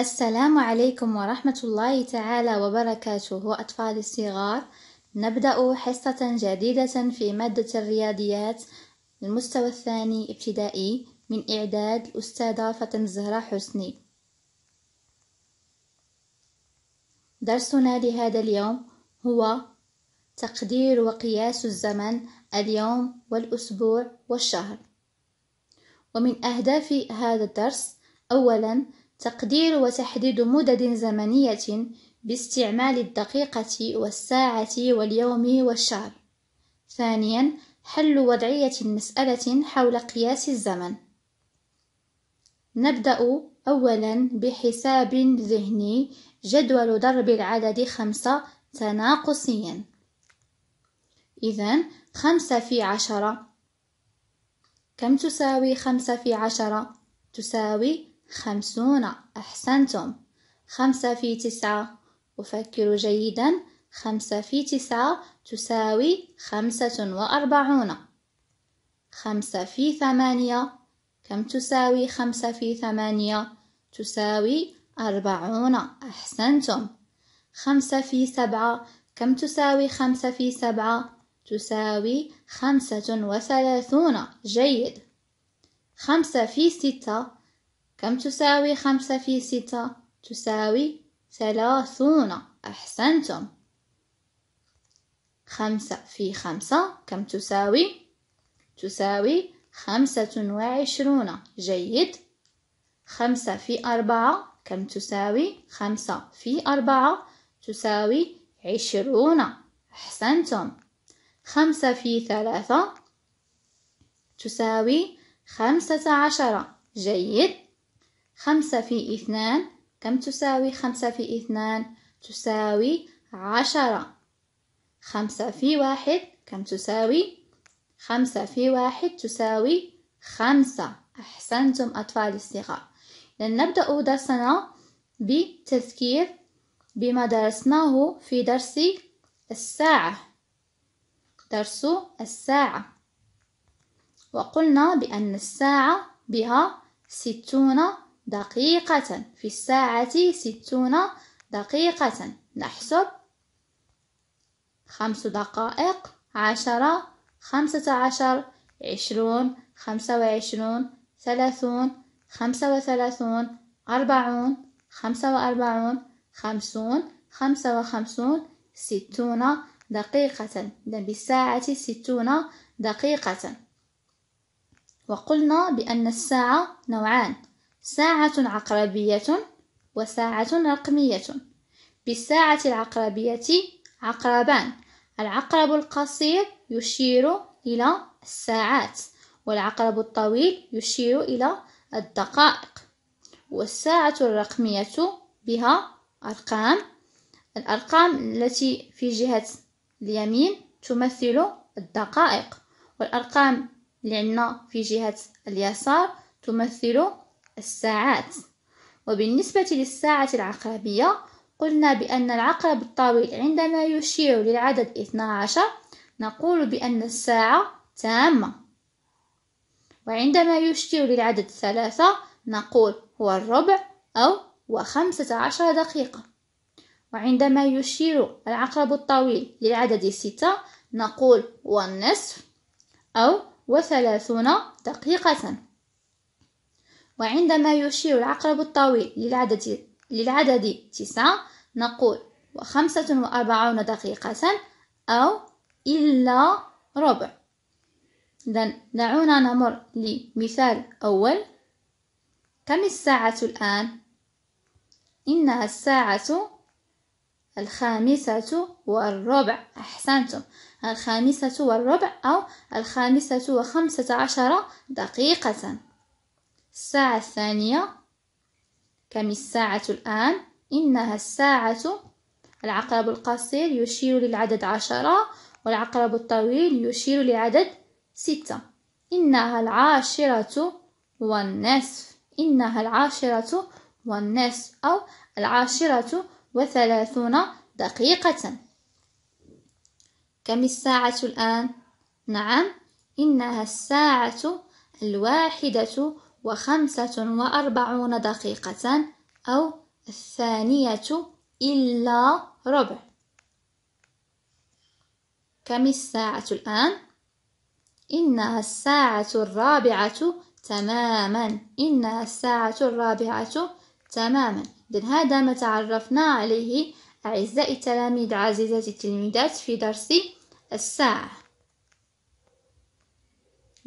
السلام عليكم ورحمة الله تعالى وبركاته أطفال الصغار نبدأ حصة جديدة في مادة الرياضيات المستوى الثاني ابتدائي من إعداد الأستاذة فاطمة زهرة حسني درسنا لهذا اليوم هو تقدير وقياس الزمن اليوم والأسبوع والشهر ومن أهداف هذا الدرس أولاً تقدير وتحديد مدد زمنية باستعمال الدقيقة والساعة واليوم والشهر. ثانيًا، حل وضعية مسألة حول قياس الزمن. نبدأ أولًا بحساب ذهني جدول ضرب العدد خمسة تناقصيًا. إذا خمسة في عشرة كم تساوي خمسة في عشرة؟ تساوي خمسون أحسنتم خمسة في تسعة أفكر جيدا خمسة في تسعة تساوي خمسة وأربعون خمسة في ثمانية كم تساوي خمسة في ثمانية تساوي أربعون أحسنتم خمسة في سبعة كم تساوي خمسة في سبعة تساوي خمسة وثلاثون جيد خمسة في ستة كم تساوي خمسة في ستة؟ تساوي ثلاثون أحسنتم خمسة في خمسة كم تساوي؟ تساوي خمسة وعشرون جيد خمسة في أربعة كم تساوي؟ خمسة في أربعة تساوي عشرون أحسنتم خمسة في ثلاثة تساوي خمسة عشر جيد خمسة في اثنان كم تساوي خمسة في اثنان تساوي عشرة خمسة في واحد كم تساوي خمسة في واحد تساوي خمسة أحسنتم أطفال الصغار لن نبدأ درسنا بتذكير بما درسناه في درس الساعة درس الساعة وقلنا بأن الساعة بها ستون دقيقة في الساعة ستون دقيقة نحسب خمس دقائق عشرة خمسة عشر عشرون خمسة وعشرون ثلاثون خمسة وثلاثون أربعون خمسة وأربعون خمسون خمسة وخمسون ستون دقيقة بالساعة ستون دقيقة وقلنا بأن الساعة نوعان ساعة عقربية وساعة رقمية بالساعة العقربية عقربان العقرب القصير يشير إلى الساعات والعقرب الطويل يشير إلى الدقائق والساعة الرقمية بها أرقام الأرقام التي في جهة اليمين تمثل الدقائق والأرقام اللي عندنا في جهة اليسار تمثل الساعات وبالنسبة للساعة العقربية قلنا بأن العقرب الطويل عندما يشير للعدد 12 نقول بأن الساعة تامة وعندما يشير للعدد ثلاثة نقول هو الربع أو وخمسة عشر دقيقة وعندما يشير العقرب الطويل للعدد ستة نقول والنصف أو وثلاثون دقيقة وعندما يشير العقرب الطويل للعدد, للعدد تسعة نقول وخمسة وأربعون دقيقة أو إلا ربع إذا دعونا نمر لمثال أول كم الساعة الآن؟ إنها الساعة الخامسة والربع أحسنتم الخامسة والربع أو الخامسة وخمسة عشر دقيقة الساعة الثانية كم الساعة الآن إنها الساعة العقرب القصير يشير للعدد عشرة والعقرب الطويل يشير لعدد ستة إنها العاشرة والنصف إنها العاشرة والنصف أو العاشرة وثلاثون دقيقة كم الساعة الآن؟ نعم إنها الساعة الواحدة وخمسة وأربعون دقيقة أو الثانية إلا ربع كم الساعة الآن؟ إنها الساعة الرابعة تماما إنها الساعة الرابعة تماما إذن هذا ما تعرفنا عليه أعزائي التلاميذ عزيزاتي التلميذات في درس الساعة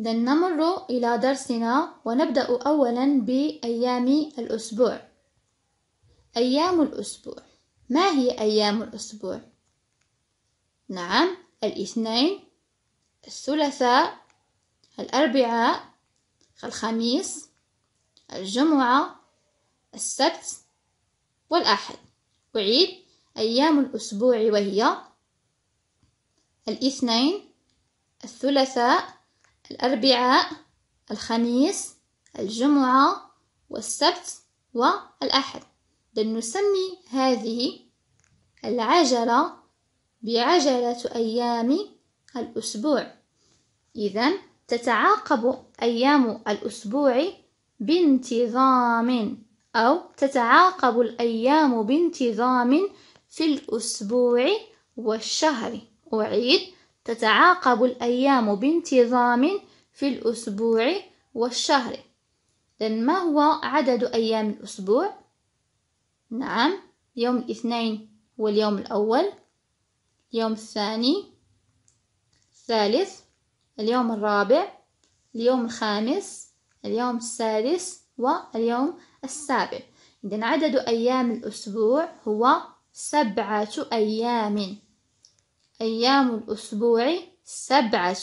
إذن نمر إلى درسنا ونبدأ أولا بأيام الأسبوع أيام الأسبوع ما هي أيام الأسبوع؟ نعم الاثنين الثلاثاء الأربعاء الخميس الجمعة السبت والأحد أعيد أيام الأسبوع وهي الاثنين الثلاثاء الأربعاء الخميس الجمعة والسبت والأحد بل نسمي هذه العجلة بعجلة أيام الأسبوع إذا تتعاقب أيام الأسبوع بانتظام أو تتعاقب الأيام بانتظام في الأسبوع والشهر أعيد تتعاقب الأيام بانتظام في الأسبوع والشهر إذن ما هو عدد أيام الأسبوع؟ نعم يوم الاثنين هو اليوم الأول اليوم الثاني الثالث اليوم الرابع اليوم الخامس اليوم السادس واليوم السابع إذن عدد أيام الأسبوع هو سبعة أيام أيام الأسبوع سبعة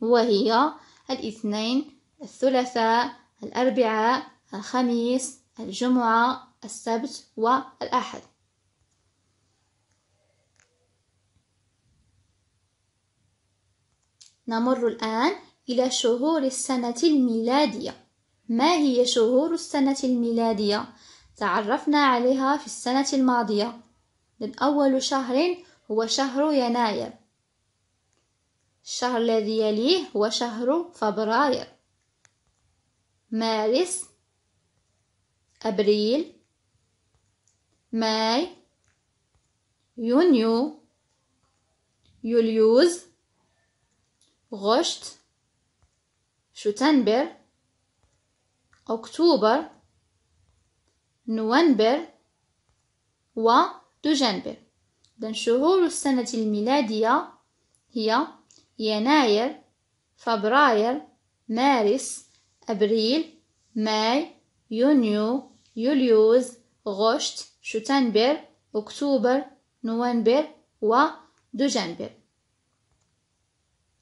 وهي الاثنين الثلاثاء الأربعاء الخميس الجمعة السبت والأحد نمر الآن إلى شهور السنة الميلادية ما هي شهور السنة الميلادية؟ تعرفنا عليها في السنة الماضية من أول شهر هو شهر يناير الشهر الذي يليه هو شهر فبراير مارس أبريل ماي يونيو يوليوز غشت شتنبر أكتوبر نوفمبر ودجنبر إذا شهور السنة الميلادية هي يناير فبراير مارس أبريل ماي يونيو يوليوز غشت شتنبر أكتوبر نوفمبر ودجنبر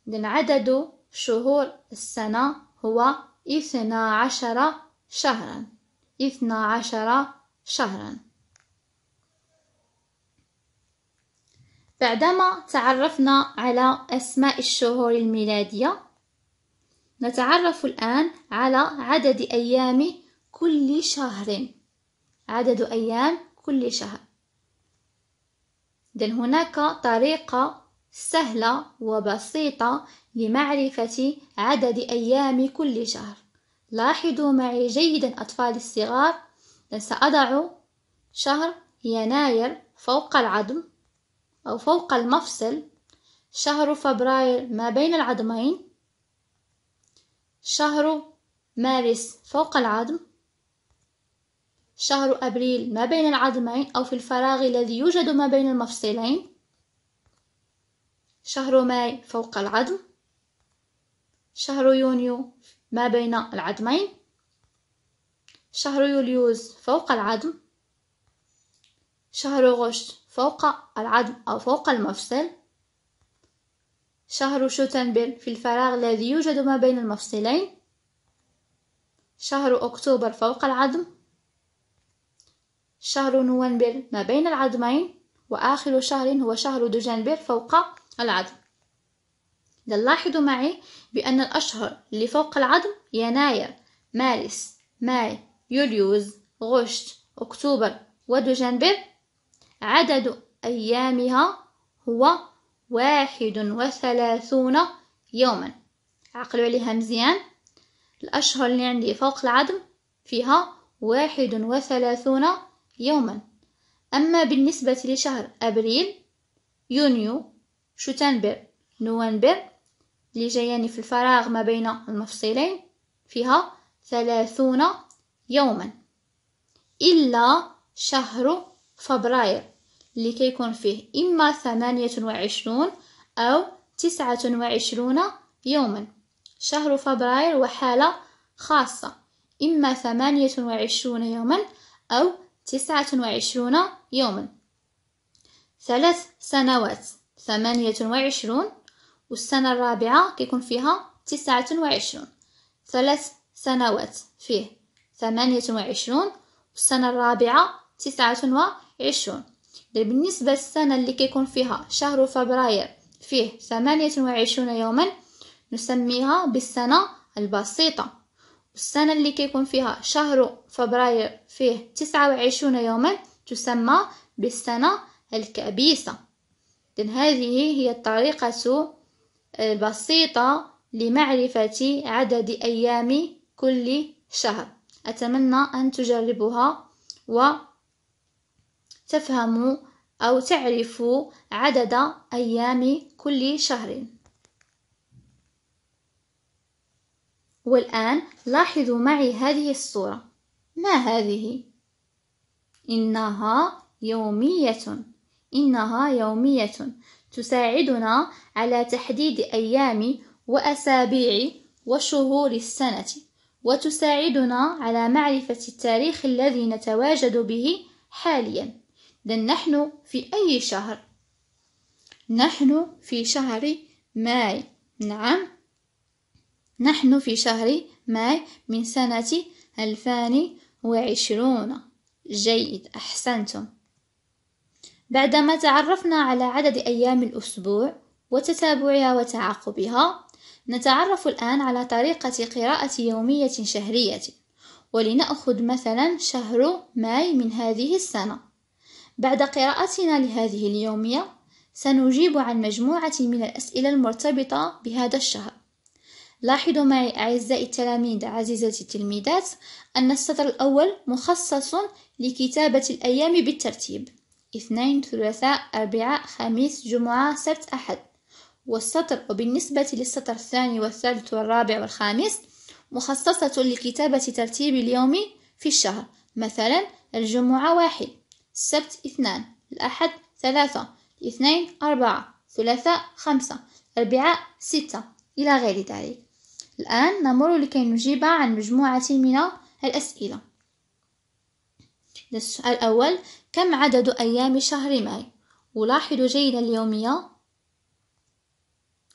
إذن عدد شهور السنة هو اثنا عشر شهرا اثنا عشر شهرا بعدما تعرفنا على أسماء الشهور الميلادية نتعرف الآن على عدد أيام كل شهر عدد أيام كل شهر إذن هناك طريقة سهلة وبسيطة لمعرفة عدد أيام كل شهر لاحظوا معي جيدا أطفال الصغار سأضع شهر يناير فوق العظم أو فوق المفصل شهر فبراير ما بين العظمين شهر مارس فوق العظم شهر أبريل ما بين العظمين أو في الفراغ الذي يوجد ما بين المفصلين شهر ماي فوق العظم شهر يونيو ما بين العظمين شهر يوليوز فوق العظم شهر غشت فوق العظم أو فوق المفصل شهر شتنبر في الفراغ الذي يوجد ما بين المفصلين شهر أكتوبر فوق العظم شهر نوفمبر ما بين العظمين وآخر شهر هو شهر دجنبر فوق العظم نلاحظ معي بأن الأشهر اللي فوق العظم يناير مارس ماي يوليوز غشت أكتوبر ودجنبر عدد أيامها هو واحد وثلاثون يوما عقلوا عليها مزيان الأشهر اللي عندي فوق العظم فيها واحد وثلاثون يوما أما بالنسبة لشهر أبريل يونيو شتنبر نوفمبر اللي جاياني في الفراغ ما بين المفصلين فيها ثلاثون يوما إلا شهر فبراير اللي كيكون فيه إما ثمانية وعشرون أو تسعة وعشرون يوما شهر فبراير وحالة خاصة إما ثمانية وعشرون يوما أو تسعة وعشرون يوما ثلاث سنوات ثمانية وعشرون والسنة الرابعة كيكون فيها تسعة وعشرون ثلاث سنوات فيه ثمانية وعشرون والسنة الرابعة تسعة وعشرون عشرون ده طيب، بالنسبة للسنة اللي كيكون فيها شهر فبراير فيه ثمانية وعشرون يوما نسميها بالسنة البسيطة السنة اللي كيكون فيها شهر فبراير فيه تسعة وعشرون يوما تسمى بالسنة الكبيسة إذن هذه هي الطريقة البسيطة لمعرفة عدد أيام كل شهر أتمنى أن تجربها و تفهم أو تعرف عدد أيام كل شهر والآن لاحظوا معي هذه الصورة ما هذه؟ إنها يومية إنها يومية تساعدنا على تحديد أيام وأسابيع وشهور السنة وتساعدنا على معرفة التاريخ الذي نتواجد به حالياً لأن نحن في أي شهر نحن في شهر ماي نعم نحن في شهر ماي من سنة ألفان وعشرون جيد أحسنتم بعدما تعرفنا على عدد أيام الأسبوع وتتابعها وتعاقبها نتعرف الآن على طريقة قراءة يومية شهرية ولنأخذ مثلا شهر ماي من هذه السنة بعد قراءتنا لهذه اليومية سنجيب عن مجموعة من الأسئلة المرتبطة بهذا الشهر لاحظوا معي أعزائي التلاميذ عزيزتي التلميذات أن السطر الأول مخصص لكتابة الأيام بالترتيب اثنين ثلاثاء أربعاء خميس جمعة سبت أحد والسطر وبالنسبة للسطر الثاني والثالث والرابع والخامس مخصصة لكتابة ترتيب اليومي في الشهر مثلا الجمعة واحد السبت اثنان الأحد ثلاثة الاثنين أربعة الثلاثاء خمسة الأربعاء ستة إلى غير ذلك الآن نمر لكي نجيب عن مجموعة من الأسئلة السؤال الأول كم عدد أيام شهر ماي؟ ألاحظ جيدا اليومية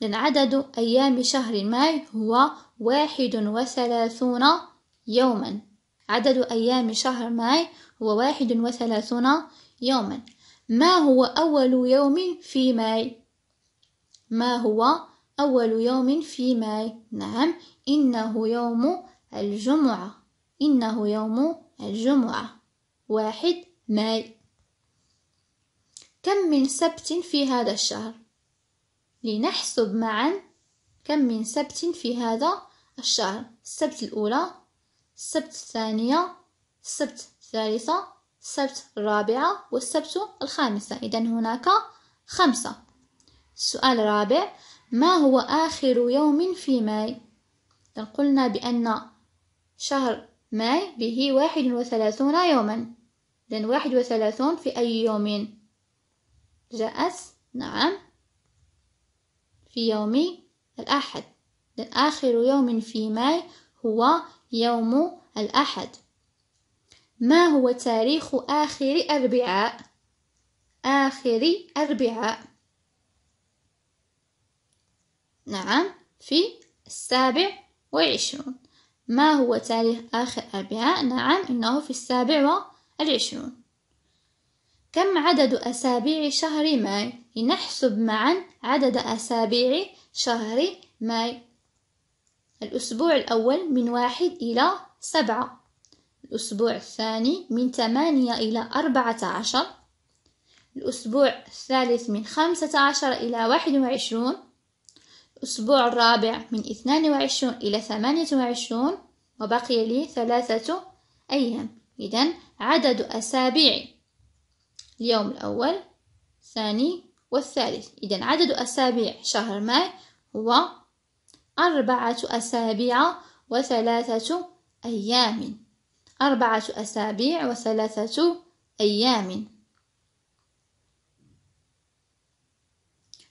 لأن عدد أيام شهر ماي هو واحد وثلاثون يوما عدد أيام شهر ماي وواحد وثلاثون يوما ما هو أول يوم في ماي ما هو أول يوم في ماي نعم إنه يوم الجمعة إنه يوم الجمعة واحد ماي كم من سبت في هذا الشهر لنحسب معا كم من سبت في هذا الشهر السبت الأولى السبت الثانية السبت الثالثة السبت الرابعة والسبت الخامسة إذا هناك خمسة السؤال الرابع ما هو آخر يوم في ماي؟ قلنا بأن شهر ماي به واحد وثلاثون يوما إذا واحد وثلاثون في أي يوم؟ جاءت نعم في يوم الأحد إذا آخر يوم في ماي هو يوم الأحد ما هو تاريخ آخر أربعاء؟ آخر أربعاء نعم في السابع والعشرون ما هو تاريخ آخر أربعاء؟ نعم إنه في السابع والعشرون كم عدد أسابيع شهر ماي؟ لنحسب معا عدد أسابيع شهر ماي الأسبوع الأول من واحد إلى سبعة الأسبوع الثاني من ثمانية إلى أربعة عشر الأسبوع الثالث من خمسة عشر إلى واحد وعشرون الأسبوع الرابع من اثنان وعشرون إلى ثمانية وعشرون وبقي لي ثلاثة أيام إذا عدد أسابيع اليوم الأول الثاني والثالث إذا عدد أسابيع شهر ماي هو أربعة أسابيع وثلاثة أيام أربعة أسابيع وثلاثة أيام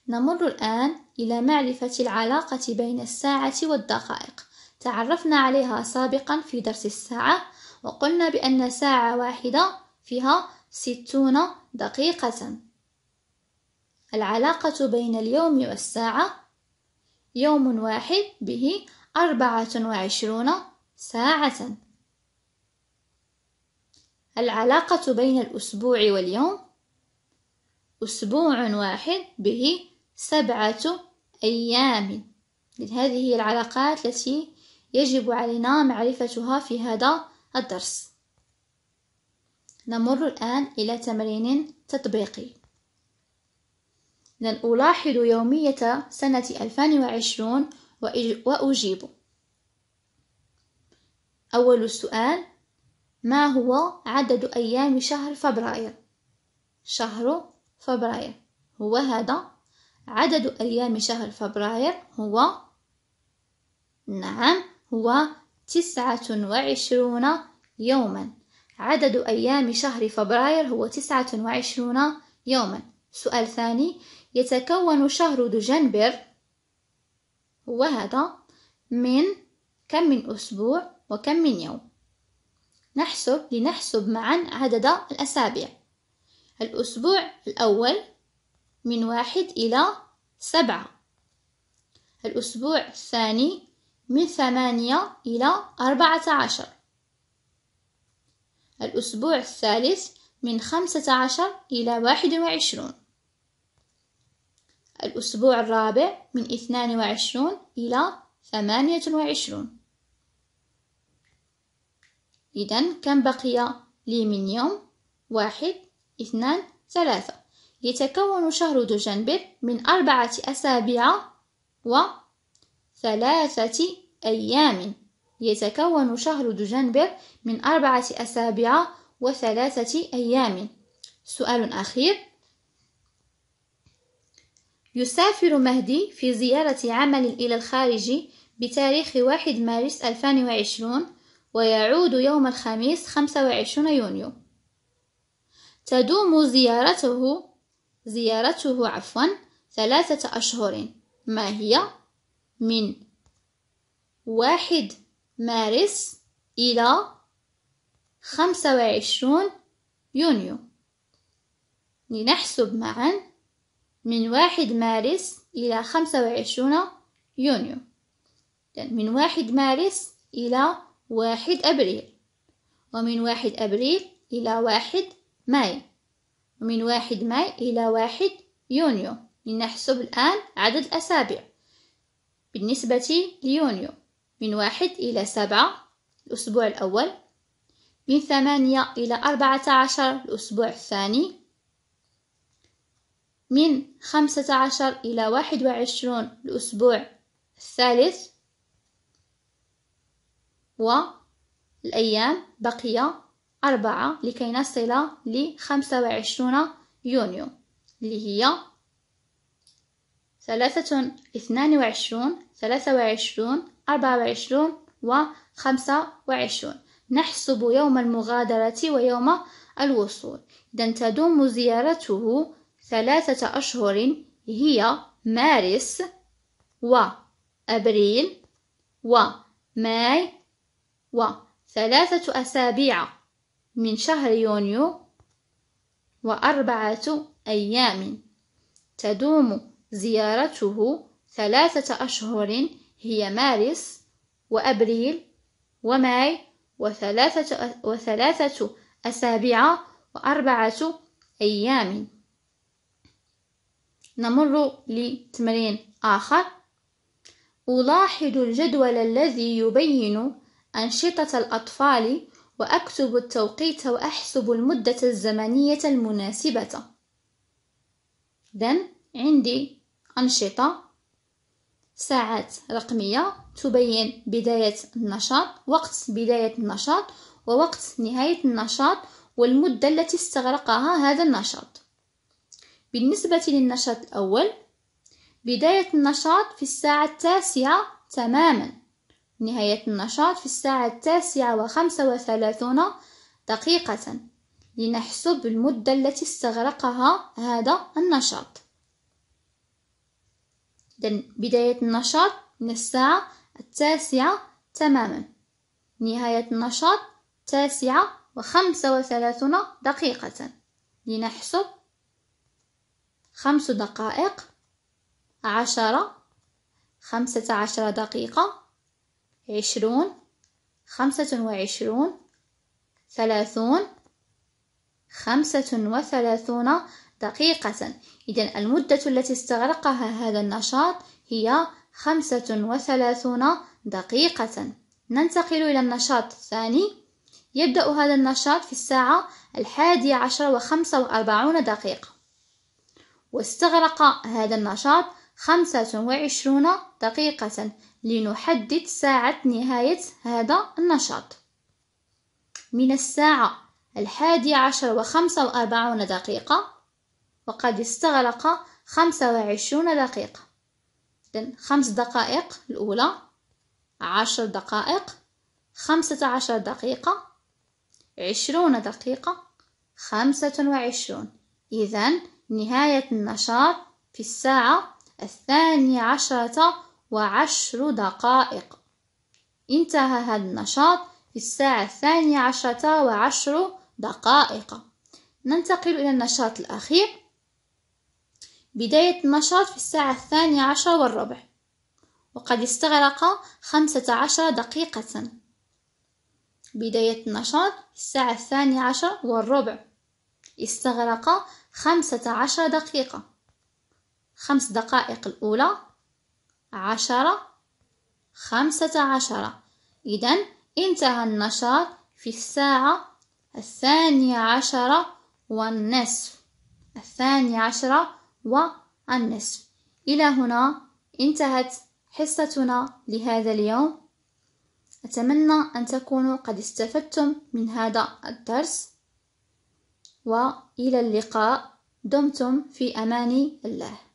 نمر الآن إلى معرفة العلاقة بين الساعة والدقائق تعرفنا عليها سابقا في درس الساعة وقلنا بأن ساعة واحدة فيها ستون دقيقة العلاقة بين اليوم والساعة يوم واحد به أربعة وعشرون ساعة العلاقة بين الأسبوع واليوم أسبوع واحد به سبعة أيام هذه هي العلاقات التي يجب علينا معرفتها في هذا الدرس نمر الآن إلى تمرين تطبيقي لن ألاحظ يومية سنة 2020 وأجيب أول سؤال ما هو عدد أيام شهر فبراير شهر فبراير هو هذا عدد أيام شهر فبراير هو نعم هو تسعة وعشرون يوما عدد أيام شهر فبراير هو تسعة وعشرون يوما سؤال ثاني يتكون شهر دجنبر هو هذا من كم من أسبوع وكم من يوم نحسب لنحسب معا عدد الأسابيع الأسبوع الأول من واحد إلى سبعة الأسبوع الثاني من ثمانية إلى أربعة عشر الأسبوع الثالث من خمسة عشر إلى واحد وعشرون الأسبوع الرابع من اثنان وعشرون إلى ثمانية وعشرون إذا كم بقي لي من يوم واحد اثنان ثلاثة يتكون شهر دجنبر من أربعة أسابيع وثلاثة أيام يتكون شهر دجنبر من أربعة أسابيع وثلاثة أيام سؤال أخير يسافر مهدي في زيارة عمل إلى الخارج بتاريخ 1 مارس 2020 ويعود يوم الخميس 25 يونيو تدوم زيارته زيارته عفوا ثلاثة أشهر ما هي من واحد مارس إلى خمسة وعشرون يونيو لنحسب معا من واحد مارس إلى خمسة وعشرون يونيو من واحد مارس إلى واحد أبريل ومن واحد أبريل إلى واحد ماي ومن واحد ماي إلى واحد يونيو لنحسب الآن عدد الأسابيع بالنسبة ليونيو من واحد إلى سبعة الأسبوع الأول من ثمانية إلى أربعة عشر الأسبوع الثاني من خمسة عشر إلى واحد وعشرون الأسبوع الثالث والأيام بقي أربعة لكي نصل لخمسة وعشرون يونيو اللي هي ثلاثة اثنان وعشرون ثلاثة وعشرون أربعة وعشرون وخمسة وعشرون نحسب يوم المغادرة ويوم الوصول إذا تدوم زيارته ثلاثة أشهر هي مارس وأبريل وماي وثلاثة أسابيع من شهر يونيو وأربعة أيام تدوم زيارته ثلاثة أشهر هي مارس وأبريل وماي وثلاثة, وثلاثة أسابيع وأربعة أيام نمر لتمرين آخر ألاحظ الجدول الذي يبين أنشطة الأطفال وأكتب التوقيت وأحسب المدة الزمنية المناسبة. then عندي أنشطة ساعات رقمية تبين بداية النشاط وقت بداية النشاط ووقت نهاية النشاط والمدة التي استغرقها هذا النشاط بالنسبة للنشاط الأول بداية النشاط في الساعة التاسعة تماماً نهاية النشاط في الساعة التاسعة وخمسة وثلاثون دقيقة لنحسب المدة التي استغرقها هذا النشاط إذن بداية النشاط من الساعة التاسعة تماما نهاية النشاط تاسعة وخمسة وثلاثون دقيقة لنحسب خمس دقائق عشرة خمسة عشر دقيقة عشرون خمسة وعشرون ثلاثون خمسة وثلاثون دقيقة إذا المدة التي استغرقها هذا النشاط هي خمسة وثلاثون دقيقة ننتقل إلى النشاط الثاني يبدأ هذا النشاط في الساعة الحادية عشر وخمسة وأربعون دقيقة واستغرق هذا النشاط خمسة وعشرون دقيقة لنحدد ساعة نهاية هذا النشاط من الساعة الحادي عشر وخمسة وأربعون دقيقة وقد استغرق خمسة وعشرون دقيقة خمس دقائق الأولى عشر دقائق خمسة عشر دقيقة عشرون دقيقة خمسة وعشرون إذا نهاية النشاط في الساعة الثاني عشرة وعشر دقائق انتهى هذا النشاط في الساعة الثانية عشرة وعشر دقائق ننتقل إلى النشاط الأخير بداية النشاط في الساعة الثانية عشرة والربع وقد استغرق خمسة عشر دقيقة بداية النشاط في الساعة الثانية عشر والربع استغرق خمسة عشر دقيقة خمس دقائق الأولى عشرة خمسة عشرة إذا انتهى النشاط في الساعة الثانية عشرة والنصف الثانية عشرة والنصف إلى هنا انتهت حصتنا لهذا اليوم أتمنى أن تكونوا قد استفدتم من هذا الدرس وإلى اللقاء دمتم في أمان الله